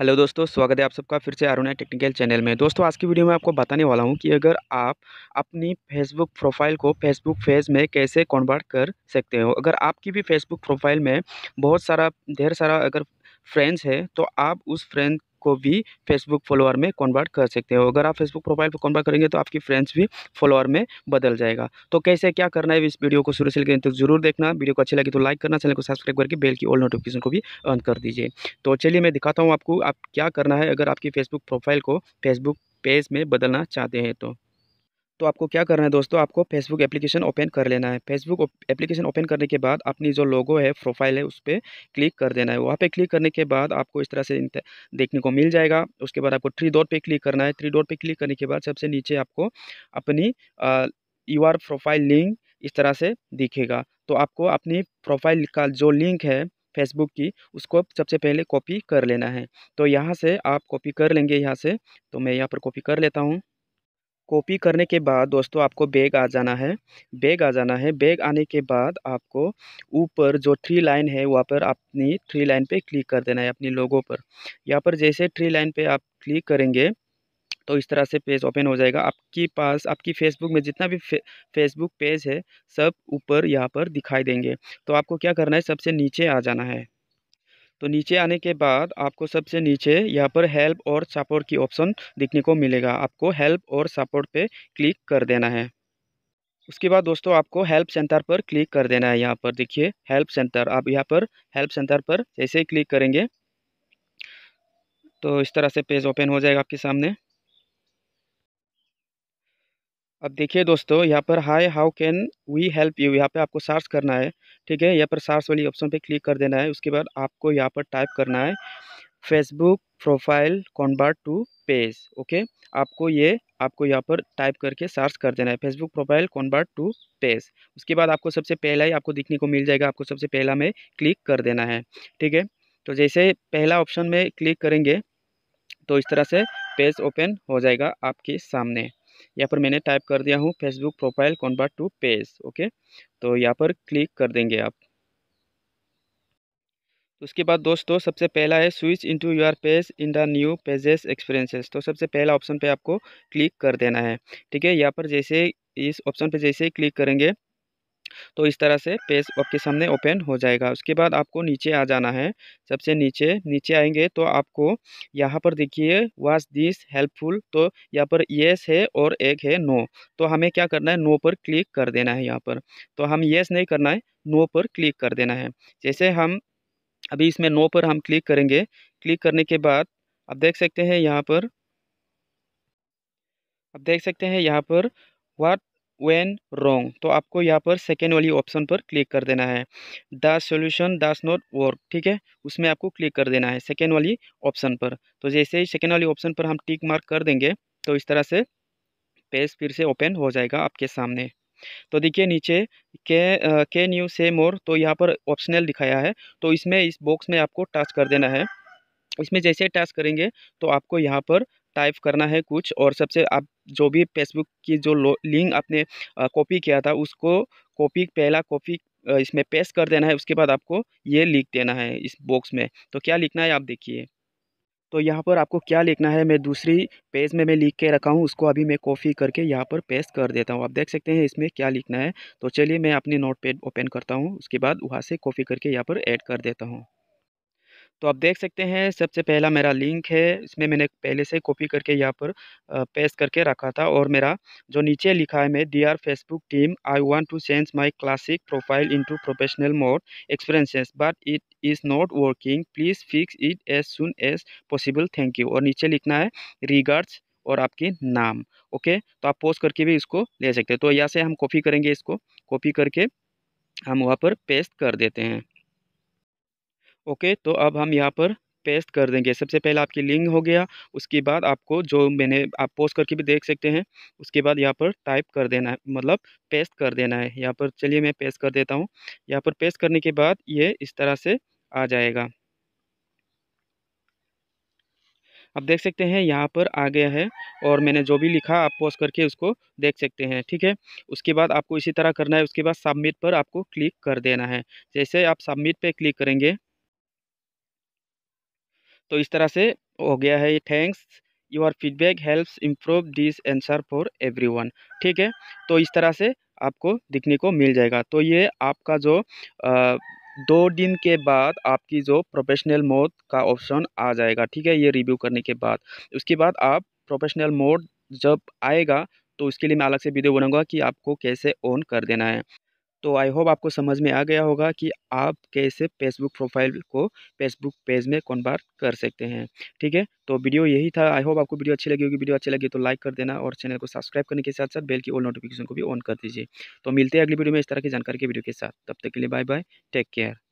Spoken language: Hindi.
हेलो दोस्तों स्वागत है आप सबका फिर से अरुणा टेक्निकल चैनल में दोस्तों आज की वीडियो में आपको बताने वाला हूं कि अगर आप अपनी फेसबुक प्रोफाइल को फेसबुक फेज में कैसे कन्वर्ट कर सकते हो अगर आपकी भी फेसबुक प्रोफाइल में बहुत सारा ढेर सारा अगर फ्रेंड्स है तो आप उस फ्रेंड को भी फेसबुक फॉलोअर में कन्वर्ट कर सकते हो अगर आप फेसबुक प्रोफाइल पर कन्वर्ट करेंगे तो आपकी फ्रेंड्स भी फॉलोअर में बदल जाएगा तो कैसे क्या करना है इस वीडियो को शुरू से लेकर तो जरूर देखना वीडियो को अच्छी लगी तो लाइक करना चैनल को सब्सक्राइब करके बेल की ऑल नोटिफिकेशन को भी ऑन कर दीजिए तो चलिए मैं दिखाता हूँ आपको आप क्या करना है अगर आपकी फेसबुक प्रोफाइल को फेसबुक पेज में बदलना चाहते हैं तो तो आपको क्या करना है दोस्तों आपको फेसबुक एप्लीकेशन ओपन कर लेना है फेसबुक एप्लीकेशन ओपन करने के बाद अपनी जो लोगो है प्रोफाइल है उस पर क्लिक कर देना है वहाँ पे क्लिक करने के बाद आपको इस तरह से देखने को मिल जाएगा उसके बाद आपको थ्री डॉट पे क्लिक करना है थ्री डॉट पे क्लिक करने के बाद सबसे नीचे आपको अपनी यू आर प्रोफाइल लिंक इस तरह से दिखेगा तो आपको अपनी प्रोफाइल का जो लिंक है फेसबुक की उसको सबसे पहले कॉपी कर लेना है तो यहाँ से आप कॉपी कर लेंगे यहाँ से तो मैं यहाँ पर कॉपी कर लेता हूँ कॉपी करने के बाद दोस्तों आपको बैग आ जाना है बैग आ जाना है बैग आने के बाद आपको ऊपर जो थ्री लाइन है वहाँ पर अपनी थ्री लाइन पे क्लिक कर देना है अपनी लोगों पर यहाँ पर जैसे थ्री लाइन पे आप क्लिक करेंगे तो इस तरह से पेज ओपन हो जाएगा आपके पास आपकी फेसबुक में जितना भी फे, फेसबुक पेज है सब ऊपर यहाँ पर दिखाई देंगे तो आपको क्या करना है सबसे नीचे आ जाना है तो नीचे आने के बाद आपको सबसे नीचे यहाँ पर हेल्प और सपोर्ट की ऑप्शन दिखने को मिलेगा आपको हेल्प और सपोर्ट पे क्लिक कर देना है उसके बाद दोस्तों आपको हेल्प सेंटर पर क्लिक कर देना है यहाँ पर देखिए हेल्प सेंटर आप यहाँ पर हेल्प सेंटर पर जैसे ही क्लिक करेंगे तो इस तरह से पेज ओपन हो जाएगा आपके सामने अब देखिए दोस्तों यहाँ पर hi how can we help you यहाँ पे आपको सर्च करना है ठीक है यहाँ पर सर्च वाली ऑप्शन पे क्लिक कर देना है उसके बाद आपको यहाँ पर टाइप करना है Facebook profile convert to page okay आपको ये आपको यहाँ पर टाइप करके सर्च कर देना है Facebook profile convert to page उसके बाद आपको सबसे पहला ही आपको दिखने को मिल जाएगा आपको सबसे पहला में क्लिक कर देना है ठीक है तो जैसे पहला ऑप्शन में क्लिक करेंगे तो इस तरह से पेज ओपन हो जाएगा आपके सामने यहाँ पर मैंने टाइप कर दिया हूँ Facebook profile convert to page okay तो यहाँ पर क्लिक कर देंगे आप तो उसके बाद दोस्तों सबसे पहला है switch into your page in the new pages experiences तो सबसे पहला ऑप्शन पे आपको क्लिक कर देना है ठीक है यहाँ पर जैसे इस ऑप्शन पे जैसे ही क्लिक करेंगे तो इस तरह से पेज आपके सामने ओपन हो जाएगा उसके बाद आपको नीचे आ जाना है सबसे नीचे नीचे आएंगे तो आपको यहाँ पर देखिए वाज दिस हेल्पफुल तो यहाँ पर येस है और एक है नो तो हमें क्या करना है नो पर क्लिक कर देना है यहाँ पर तो हम येस नहीं करना है नो पर क्लिक कर देना है जैसे हम अभी इसमें नो पर हम क्लिक करेंगे क्लिक करने के बाद आप देख सकते हैं यहाँ पर आप देख सकते हैं यहाँ पर वाट वेन रोंग तो आपको यहाँ पर सेकेंड वाली ऑप्शन पर क्लिक कर देना है the solution does not work ठीक है उसमें आपको क्लिक कर देना है सेकेंड वाली ऑप्शन पर तो जैसे ही सेकेंड वाली ऑप्शन पर हम टिक मार्क कर देंगे तो इस तरह से पेज फिर से ओपन हो जाएगा आपके सामने तो देखिए नीचे के के न्यू से मोर तो यहाँ पर ऑप्शनल दिखाया है तो इसमें इस बॉक्स में आपको टच कर देना है इसमें जैसे टच करेंगे तो आपको यहाँ पर टाइप करना है कुछ और सबसे आप जो भी फेसबुक की जो लिंक आपने कॉपी किया था उसको कॉपी पहला कॉपी इसमें पेस्ट कर देना है उसके बाद आपको ये लिख देना है इस बॉक्स में तो क्या लिखना है आप देखिए तो यहाँ पर आपको क्या लिखना है मैं दूसरी पेज में मैं लिख के रखा हूँ उसको अभी मैं कॉपी करके यहाँ पर पेस्ट कर देता हूँ आप देख सकते हैं इसमें क्या लिखना है तो चलिए मैं अपनी नोट ओपन करता हूँ उसके बाद वहाँ से कॉपी करके यहाँ पर ऐड कर देता हूँ तो आप देख सकते हैं सबसे पहला मेरा लिंक है इसमें मैंने पहले से कॉपी करके यहाँ पर पेस्ट करके रखा था और मेरा जो नीचे लिखा है मैं dear Facebook team I want to change my classic profile in professional mode experiences but it is not working please fix it as soon as possible thank you और नीचे लिखना है रिगार्ड्स और आपके नाम ओके तो आप पोस्ट करके भी इसको ले सकते हैं तो यहाँ से हम कॉपी करेंगे इसको कॉपी करके हम वहाँ पर पेस्ट कर देते हैं ओके तो अब हम यहाँ पर पेस्ट कर देंगे सबसे पहले आपकी लिंक हो गया उसके बाद आपको जो मैंने आप पोस्ट करके भी देख सकते हैं उसके बाद यहाँ पर टाइप कर देना है मतलब पेस्ट कर देना है यहाँ पर चलिए मैं पेस्ट कर देता हूँ यहाँ पर पेस्ट करने के बाद ये इस तरह से आ जाएगा आप देख सकते हैं यहाँ पर आ गया है और मैंने जो भी लिखा आप पोस्ट करके उसको देख सकते हैं ठीक है उसके बाद आपको इसी तरह करना है उसके बाद सबमिट पर आपको क्लिक कर देना है जैसे आप सबमिट पर क्लिक करेंगे तो इस तरह से हो गया है ये thanks your feedback helps improve this answer for everyone ठीक है तो इस तरह से आपको दिखने को मिल जाएगा तो ये आपका जो आ, दो दिन के बाद आपकी जो प्रोफेशनल मोड का ऑप्शन आ जाएगा ठीक है ये रिव्यू करने के बाद उसके बाद आप प्रोफेशनल मोड जब आएगा तो उसके लिए मैं अलग से वीडियो बनाऊंगा कि आपको कैसे ऑन कर देना है तो आई होप आपको समझ में आ गया होगा कि आप कैसे फेसबुक प्रोफाइल को फेसबुक पेज में कन्वर्ट कर सकते हैं ठीक है तो वीडियो यही था आई होप आपको वीडियो अच्छी लगी होगी वीडियो अच्छी लगी तो लाइक कर देना और चैनल को सब्सक्राइब करने के साथ साथ बेल की ऑल नोटिफिकेशन को भी ऑन कर दीजिए तो मिलते हैं अगली वीडियो में इस तरह की जानकारी के वीडियो के साथ तब तक के लिए बाय बाय टेक केयर